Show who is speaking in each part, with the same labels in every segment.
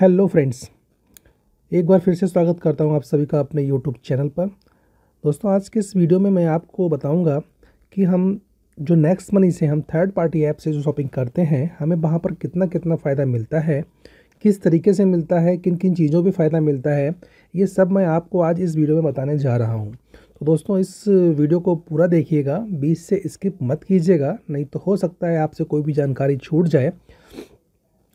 Speaker 1: hello friends एक बार फिर से स्वागत करता हूं आप सभी का अपने यूट्यूब चैनल पर दोस्तों आज के इस वीडियो में मैं आपको बताऊंगा कि हम जो नेक्स्ट मनी से हम थर्ड पार्टी ऐप से जो शॉपिंग करते हैं हमें वहां पर कितना कितना फ़ायदा मिलता है किस तरीके से मिलता है किन किन चीज़ों पर फ़ायदा मिलता है ये सब मैं आपको आज इस वीडियो में बताने जा रहा हूँ तो दोस्तों इस वीडियो को पूरा देखिएगा बीच से स्किप मत कीजिएगा नहीं तो हो सकता है आपसे कोई भी जानकारी छूट जाए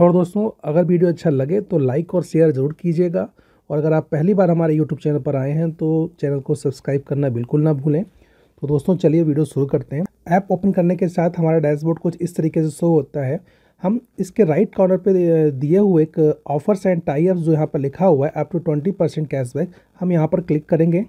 Speaker 1: और दोस्तों अगर वीडियो अच्छा लगे तो लाइक और शेयर ज़रूर कीजिएगा और अगर आप पहली बार हमारे यूट्यूब चैनल पर आए हैं तो चैनल को सब्सक्राइब करना बिल्कुल ना भूलें तो दोस्तों चलिए वीडियो शुरू करते हैं ऐप ओपन करने के साथ हमारा डैशबोर्ड कुछ इस तरीके से शो होता है हम इसके राइट कॉर्नर पे दिए हुए एक ऑफर्स एंड टाइप जो यहाँ पर लिखा हुआ है up to twenty percent cashback हम यहाँ पर क्लिक करेंगे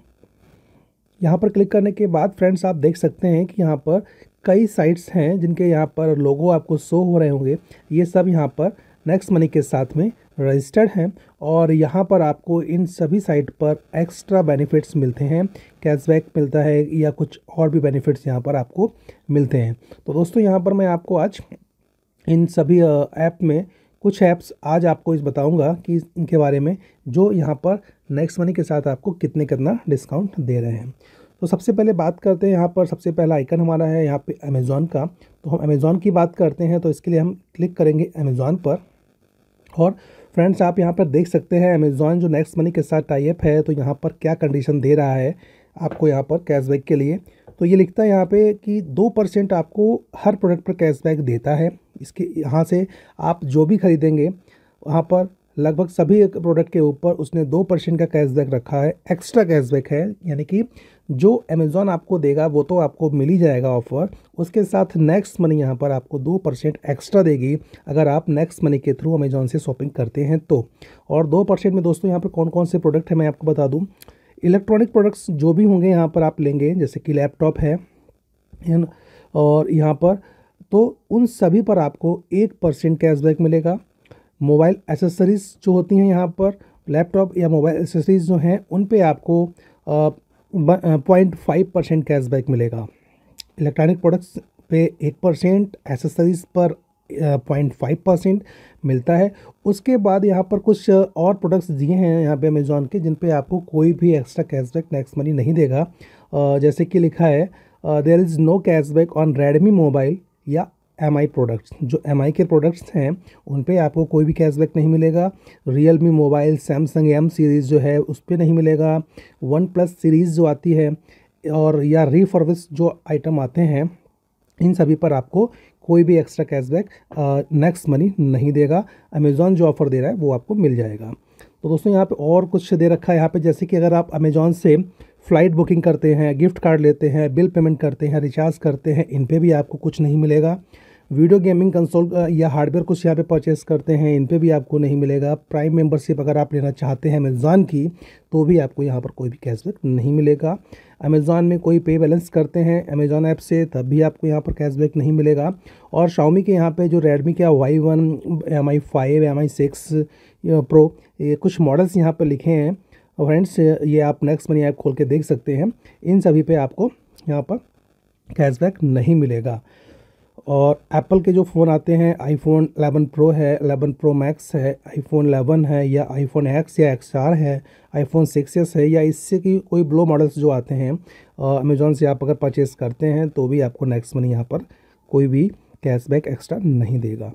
Speaker 1: यहाँ पर क्लिक करने के बाद फ्रेंड्स आप देख सकते हैं कि यहाँ पर कई साइट्स हैं जिनके यहाँ पर लोगो आपको शो हो रहे होंगे ये सब यहाँ पर नेक्स्ट मनी के साथ में रजिस्टर्ड हैं और यहाँ पर आपको इन सभी साइट पर एक्स्ट्रा बेनिफिट्स मिलते हैं कैशबैक मिलता है या कुछ और भी बेनिफिट्स यहाँ पर आपको मिलते हैं तो दोस्तों यहाँ पर मैं आपको आज इन सभी ऐप में कुछ ऐप्स आज आपको इस बताऊंगा कि इनके बारे में जो यहाँ पर नेक्स्ट मनी के साथ आपको कितने कितना डिस्काउंट दे रहे हैं तो सबसे पहले बात करते हैं यहाँ पर सबसे पहला आइकन हमारा है यहाँ पे अमेज़ॉन का तो हम अमेज़ॉन की बात करते हैं तो इसके लिए हम क्लिक करेंगे अमेज़ॉन पर और फ्रेंड्स आप यहाँ पर देख सकते हैं अमेज़ॉन जो नेक्स्ट मनी के साथ टाइप है तो यहाँ पर क्या कंडीशन दे रहा है आपको यहाँ पर कैशबैक के लिए तो ये लिखता है यहाँ पे कि दो परसेंट आपको हर प्रोडक्ट पर कैशबैक देता है इसके यहाँ से आप जो भी खरीदेंगे वहाँ पर लगभग सभी प्रोडक्ट के ऊपर उसने दो परसेंट का कैशबैक रखा है एक्स्ट्रा कैशबैक है यानी कि जो अमेज़ॉन आपको देगा वो तो आपको मिल ही जाएगा ऑफ़र उसके साथ नेक्स्ट मनी यहाँ पर आपको दो परसेंट एक्स्ट्रा देगी अगर आप नेक्स्ट मनी के थ्रू अमेज़ॉन से शॉपिंग करते हैं तो और दो परसेंट में दोस्तों यहाँ पर कौन कौन से प्रोडक्ट हैं मैं आपको बता दूँ इलेक्ट्रॉनिक प्रोडक्ट्स जो भी होंगे यहाँ पर आप लेंगे जैसे कि लैपटॉप है और यहाँ पर तो उन सभी पर आपको एक परसेंट कैशबैक मिलेगा मोबाइल एसेसरीज़ जो होती हैं यहाँ पर लैपटॉप या मोबाइल एसेसरीज़ जो हैं उन पे आपको पॉइंट फाइव परसेंट कैशबैक मिलेगा इलेक्ट्रॉनिक प्रोडक्ट्स पे एक परसेंट एसेसरीज़ पर पॉइंट फाइव परसेंट मिलता है उसके बाद यहाँ पर कुछ और प्रोडक्ट्स दिए हैं यहाँ पे अमेजोन के जिन पे आपको कोई भी एक्स्ट्रा कैशबैक नेक्स्ट मनी नहीं देगा जैसे कि लिखा है there is no cashback on Redmi mobile या एम आई प्रोडक्ट्स जो एम आई के प्रोडक्ट्स हैं उन पर आपको कोई भी कैशबैक नहीं मिलेगा Realme mobile Samsung M series जो है उस पर नहीं मिलेगा वन प्लस सीरीज़ जो आती है और या रिफर्विस जो आइटम आते हैं इन सभी पर आपको कोई भी एक्स्ट्रा कैशबैक नेक्स्ट मनी नहीं देगा अमेज़ॉन जो ऑफ़र दे रहा है वो आपको मिल जाएगा तो दोस्तों यहाँ पे और कुछ दे रखा है यहाँ पे जैसे कि अगर आप अमेज़ॉन से फ़्लाइट बुकिंग करते हैं गिफ्ट कार्ड लेते हैं बिल पेमेंट करते हैं रिचार्ज करते हैं इन पर भी आपको कुछ नहीं मिलेगा वीडियो गेमिंग कंसोल या हार्डवेयर कुछ यहाँ पे परचेस करते हैं इन पे भी आपको नहीं मिलेगा प्राइम मेंबरशिप अगर आप लेना चाहते हैं अमेज़ॉन की तो भी आपको यहाँ पर कोई भी कैशबैक नहीं मिलेगा अमेज़ॉन में कोई पे बैलेंस करते हैं अमेज़ॉन ऐप से तब भी आपको यहाँ पर कैशबैक नहीं मिलेगा और शाओमी के यहाँ पर जो रेडमी का Y one M I five M I six pro ये कुछ मॉडल्स यहाँ पर लिखे हैं फ्रेंड्स ये आप नेक्स्ट मनी ऐप खोल के देख सकते हैं इन सभी पर आपको यहाँ पर कैशबैक नहीं मिलेगा और एप्पल के जो फ़ोन आते हैं आईफोन 11 प्रो है 11 प्रो मैक्स है आईफोन 11 है या आईफोन एक्स या एक्स आर है आईफोन सिक्स एस है या इससे की कोई ब्लो मॉडल्स जो आते हैं अमेज़ोन से आप अगर परचेस करते हैं तो भी आपको नेक्स्ट मनी यहाँ पर कोई भी कैशबैक एक्स्ट्रा नहीं देगा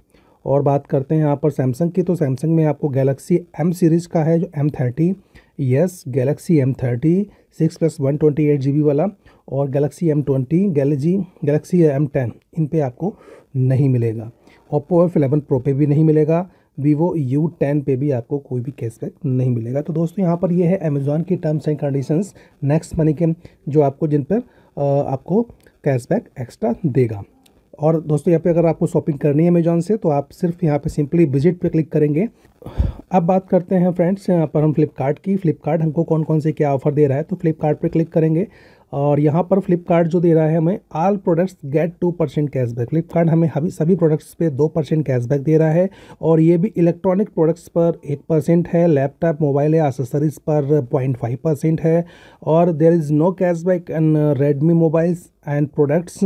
Speaker 1: और बात करते हैं यहाँ पर सैमसंग की तो सैमसंग में आपको गैलेक्सी एम सीरीज़ का है जो M thirty S Galaxy M thirty six plus one twenty eight G B वाला और Galaxy M twenty Galaxy Galaxy M ten इन पर आपको नहीं मिलेगा ओप्पो एफ एलेवन प्रो पे भी नहीं मिलेगा वीवो यू टेन पे भी आपको कोई भी कैशबैक नहीं मिलेगा तो दोस्तों यहाँ पर ये है अमेजोन की terms and conditions next money के जो आपको जिन पर आपको कैशबैक एक्स्ट्रा देगा और दोस्तों यहाँ पे अगर आपको शॉपिंग करनी है अमेजोन से तो आप सिर्फ यहाँ पे सिंपली विजिट पे क्लिक करेंगे अब बात करते हैं फ्रेंड्स यहाँ पर हम फ्लिपकार्ट की फ्लिपकार्ट हमको कौन कौन से क्या ऑफर दे रहा है तो फ्लिपकार्ट पे क्लिक करेंगे और यहाँ पर फ्लिपकार्ट जो दे रहा है हमें all products get two percent cashback Flipkart हमें हभी सभी प्रोडक्ट्स पे दो परसेंट कैशबैक दे रहा है और ये भी इलेक्ट्रॉनिक प्रोडक्ट्स पर एक परसेंट है लैपटॉप मोबाइल या एसेसरीज पर पॉइंट फाइव परसेंट है और there is no cashback on Redmi mobiles and products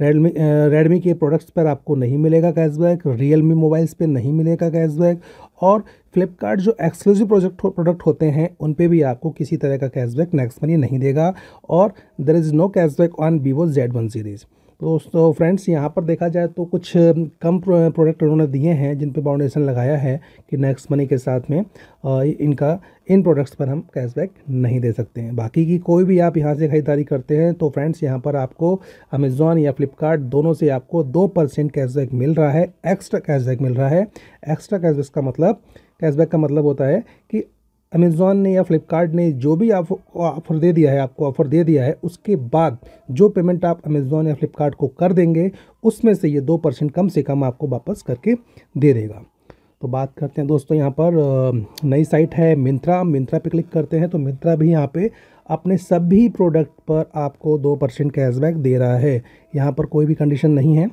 Speaker 1: Redmi Redmi के प्रोडक्ट्स पर आपको नहीं मिलेगा कैशबैक रियल मी मोबाइल्स पर नहीं मिलेगा कैशबैक और फ्लिपकार्ट जो एक्सक्लूसिव प्रोजेक्ट प्रोडक्ट होते हैं उन पे भी आपको किसी तरह का कैशबैक नेक्स्ट मनी नहीं देगा और there is no cashback on Vivo Z one series दोस्तों फ्रेंड्स यहाँ पर देखा जाए तो कुछ कम प्रोडक्ट उन्होंने दिए हैं जिन पे बाउंडेशन लगाया है कि नेक्स्ट मनी के साथ में इनका इन प्रोडक्ट्स पर हम कैशबैक नहीं दे सकते हैं बाकी की कोई भी आप यहाँ से ख़रीदारी करते हैं तो फ्रेंड्स यहाँ पर आपको अमेज़ॉन या फ्लिपकार्ट दोनों से आपको दो परसेंट कैशबैक मिल रहा है एक्स्ट्रा कैशबैक मिल रहा है एक्स्ट्रा कैशबैक का मतलब कैशबैक का मतलब होता है कि अमेज़ॉन ने या फ्लिपकार्ट ने जो भी आप ऑफ़र दे दिया है आपको ऑफ़र दे दिया है उसके बाद जो पेमेंट आप अमेज़ॉन या फ्लिपकार्ट को कर देंगे उसमें से ये दो परसेंट कम से कम आपको वापस करके दे देगा तो बात करते हैं दोस्तों यहाँ पर नई साइट है मिंत्रा मिंत्रा पे क्लिक करते हैं तो मिंत्रा भी यहाँ पे अपने सभी प्रोडक्ट पर आपको दो परसेंट कैशबैक दे रहा है यहाँ पर कोई भी कंडीशन नहीं है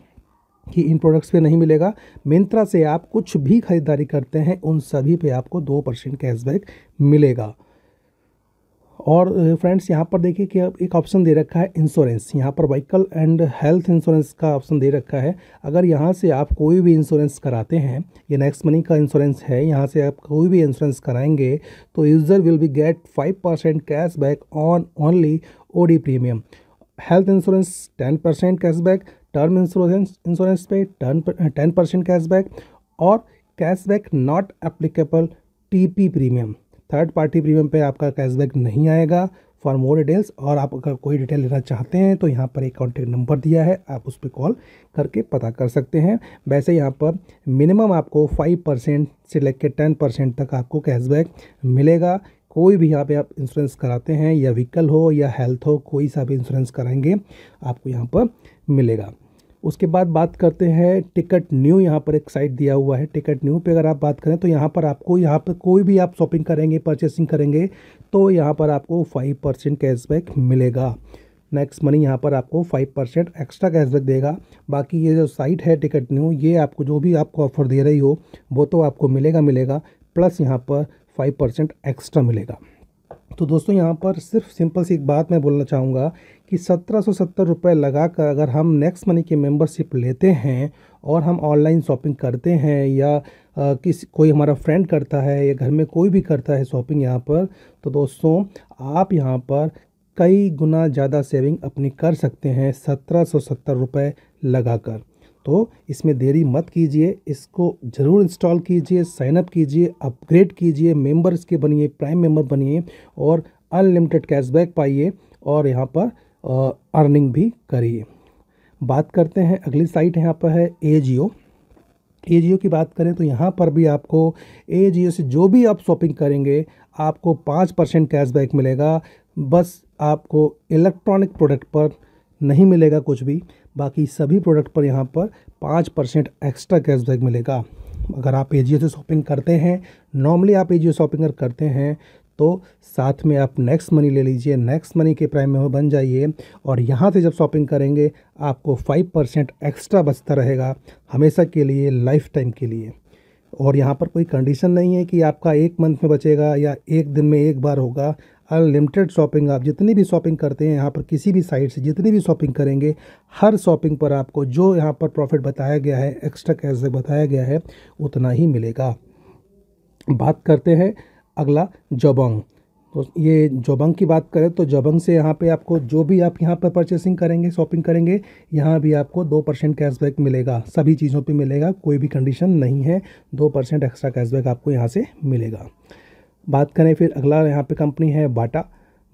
Speaker 1: कि इन प्रोडक्ट्स पे नहीं मिलेगा मिंत्रा से आप कुछ भी ख़रीदारी करते हैं उन सभी पे आपको दो परसेंट कैशबैक मिलेगा और फ्रेंड्स यहाँ पर देखिए कि अब एक ऑप्शन दे रखा है इंश्योरेंस यहाँ पर व्हीकल एंड हेल्थ इंश्योरेंस का ऑप्शन दे रखा है अगर यहाँ से आप कोई भी इंश्योरेंस कराते हैं ये नेक्स्ट मनी का इंश्योरेंस है यहाँ से आप कोई भी इंश्योरेंस कराएंगे तो user will be get five percent cash on only oh premium health insurance ten percent cashback term insurance insurance पे टर्न टेन परसेंट कैशबैक और cashback not applicable TP premium third party premium पे आपका cashback नहीं आएगा for more details और आप अगर कोई डिटेल लेना चाहते हैं तो यहाँ पर एक कॉन्टैक्ट नंबर दिया है आप उस पर कॉल करके पता कर सकते हैं वैसे यहाँ पर मिनिमम आपको फाइव परसेंट से लेकर टेन परसेंट तक आपको कैशबैक मिलेगा कोई भी यहाँ पे आप इंश्योरेंस कराते हैं या व्हीकल हो या हेल्थ हो कोई सा भी इंश्योरेंस कराएंगे आपको यहाँ पर मिलेगा उसके बाद बात करते हैं टिकट न्यू यहाँ पर एक साइट दिया हुआ है टिकट न्यू पे अगर आप बात करें तो यहाँ पर आपको यहाँ पर कोई भी आप शॉपिंग करेंगे परचेसिंग करेंगे तो यहाँ पर आपको फाइव परसेंट कैशबैक मिलेगा नेक्स्ट मनी यहाँ पर आपको फाइव परसेंट एक्स्ट्रा कैशबैक देगा बाकी ये जो साइट है टिकट न्यू ये आपको जो भी आपको ऑफर दे रही हो वो तो आपको मिलेगा मिलेगा प्लस यहाँ पर फाइव परसेंट एक्स्ट्रा मिलेगा तो दोस्तों यहाँ पर सिर्फ सिंपल सी एक बात मैं बोलना चाहूँगा कि सत्रह सौ सत्तर रुपये लगा कर अगर हम नेक्स्ट मनी की मेंबरशिप लेते हैं और हम ऑनलाइन शॉपिंग करते हैं या किसी कोई हमारा फ्रेंड करता है या घर में कोई भी करता है शॉपिंग यहाँ पर तो दोस्तों आप यहाँ पर कई गुना ज़्यादा सेविंग अपनी कर सकते हैं सत्रह सौ सत्तर रुपये लगा कर तो इसमें देरी मत कीजिए इसको ज़रूर इंस्टॉल कीजिए साइनअप कीजिए अपग्रेड कीजिए मेंबर्स के बनिए प्राइम मेंबर बनिए और अनलिमिटेड कैशबैक पाइए और यहाँ पर अर्निंग भी करिए बात करते हैं अगली साइट यहाँ पर है ए जियो ए जियो की बात करें तो यहाँ पर भी आपको ए जियो से जो भी आप शॉपिंग करेंगे आपको पाँच परसेंट कैशबैक मिलेगा बस आपको इलेक्ट्रॉनिक प्रोडक्ट पर नहीं मिलेगा कुछ भी बाकी सभी प्रोडक्ट पर यहाँ पर पाँच परसेंट एक्स्ट्रा कैशबैक मिलेगा अगर आप ए से शॉपिंग करते हैं नॉर्मली आप ए जियो शॉपिंग अगर करते हैं तो साथ में आप नेक्स्ट मनी ले लीजिए नेक्स्ट मनी के प्राइम में बन जाइए और यहाँ से जब शॉपिंग करेंगे आपको फाइव परसेंट एक्स्ट्रा बचता रहेगा हमेशा के लिए लाइफ टाइम के लिए और यहाँ पर कोई कंडीशन नहीं है कि आपका एक मंथ में बचेगा या एक दिन में एक बार होगा अनलिमिटेड शॉपिंग आप जितनी भी शॉपिंग करते हैं यहाँ पर किसी भी साइट से जितनी भी शॉपिंग करेंगे हर शॉपिंग पर आपको जो यहाँ पर प्रॉफिट बताया गया है एक्स्ट्रा कैश बताया गया है उतना ही मिलेगा बात करते हैं अगला जोबोंग तो ये जोबंग की बात करें तो जोबंग से यहाँ पे आपको जो भी आप यहाँ पर परचेसिंग करेंगे शॉपिंग करेंगे यहाँ भी आपको दो परसेंट कैशबैक मिलेगा सभी चीज़ों पे मिलेगा कोई भी कंडीशन नहीं है दो परसेंट एक्स्ट्रा कैशबैक आपको यहाँ से मिलेगा बात करें फिर अगला यहाँ पे कंपनी है बाटा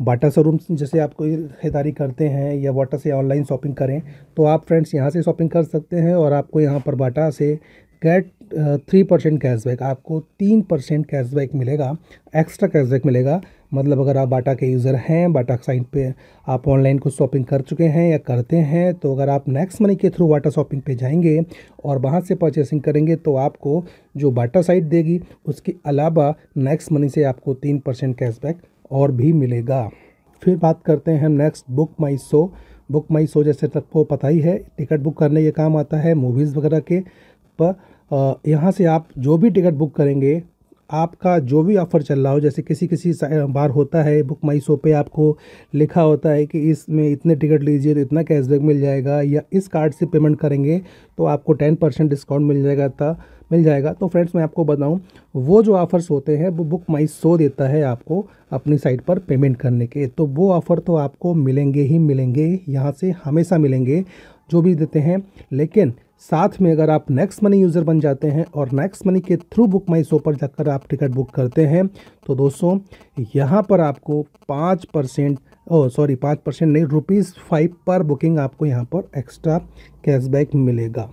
Speaker 1: बाटा शोरूम जैसे आप कोई खरीदारी करते हैं या वाटा से ऑनलाइन शॉपिंग करें तो आप फ्रेंड्स यहाँ से शॉपिंग कर सकते हैं और आपको यहाँ पर बाटा से गेट थ्री परसेंट कैशबैक आपको तीन परसेंट कैशबैक मिलेगा एक्स्ट्रा कैशबैक मिलेगा मतलब अगर आप बाटा के यूज़र हैं बाटा साइट पे आप ऑनलाइन कुछ शॉपिंग कर चुके हैं या करते हैं तो अगर आप नेक्स्ट मनी के थ्रू बाटा शॉपिंग पे जाएंगे और वहाँ से परचेसिंग करेंगे तो आपको जो बाटा साइट देगी उसके अलावा नेक्स्ट मनी से आपको तीन परसेंट कैशबैक और भी मिलेगा फिर बात करते हैं हम next book my show book my show जैसे तक को पता ही है टिकट बुक करने के काम आता है मूवीज़ वगैरह के पर यहाँ से आप जो भी टिकट बुक करेंगे आपका जो भी ऑफ़र चल रहा हो जैसे किसी किसी बार होता है बुक माई शो पर आपको लिखा होता है कि इसमें इतने टिकट लीजिए तो इतना कैशबैक मिल जाएगा या इस कार्ड से पेमेंट करेंगे तो आपको टेन परसेंट डिस्काउंट मिल जाएगा था मिल जाएगा तो फ्रेंड्स मैं आपको बताऊं वो जो ऑफ़र्स होते हैं वो बुक माई शो देता है आपको अपनी साइट पर पेमेंट करने के तो वो ऑफ़र तो आपको मिलेंगे ही मिलेंगे यहाँ से हमेशा मिलेंगे जो भी देते हैं लेकिन साथ में अगर आप नेक्स्ट मनी यूज़र बन जाते हैं और नेक्स्ट मनी के थ्रू बुक माई शो पर जाकर आप टिकट बुक करते हैं तो दोस्तों यहाँ पर आपको पाँच परसेंट ओ सॉरी पाँच परसेंट नहीं रुपीज़ फाइव पर बुकिंग आपको यहाँ पर एक्स्ट्रा कैशबैक मिलेगा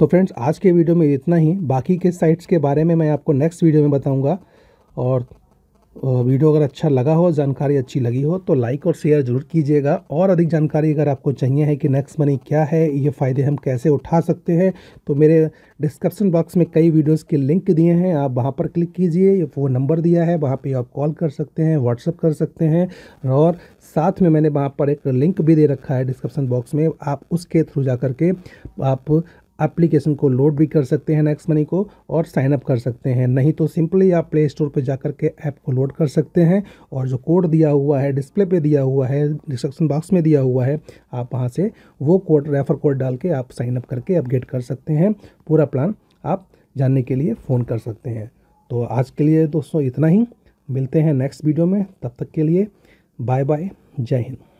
Speaker 1: तो फ्रेंड्स आज के वीडियो में इतना ही बाकी के साइट्स के बारे में मैं आपको नेक्स्ट वीडियो में बताऊँगा और वीडियो अगर अच्छा लगा हो जानकारी अच्छी लगी हो तो लाइक और शेयर जरूर कीजिएगा और अधिक जानकारी अगर आपको चाहिए है कि नेक्स्ट मनी क्या है ये फ़ायदे हम कैसे उठा सकते हैं तो मेरे डिस्क्रिप्शन बॉक्स में कई वीडियोस के लिंक दिए हैं आप वहाँ पर क्लिक कीजिए वो नंबर दिया है वहाँ पर आप कॉल कर सकते हैं व्हाट्सअप कर सकते हैं और साथ में मैंने वहाँ पर एक लिंक भी दे रखा है डिस्क्रिप्सन बॉक्स में आप उसके थ्रू जा के आप एप्लीकेशन को लोड भी कर सकते हैं नेक्स्ट मनी को और साइनअप कर सकते हैं नहीं तो सिंपली आप प्ले स्टोर पर जाकर के ऐप को लोड कर सकते हैं और जो कोड दिया हुआ है डिस्प्ले पे दिया हुआ है डिस्क्रिप्शन बॉक्स में दिया हुआ है आप वहाँ से वो कोड रेफर कोड डाल के आप साइनअप करके अपडेट कर सकते हैं पूरा प्लान आप जानने के लिए फ़ोन कर सकते हैं तो आज के लिए दोस्तों इतना ही मिलते हैं नेक्स्ट वीडियो में तब तक के लिए बाय बाय जय हिंद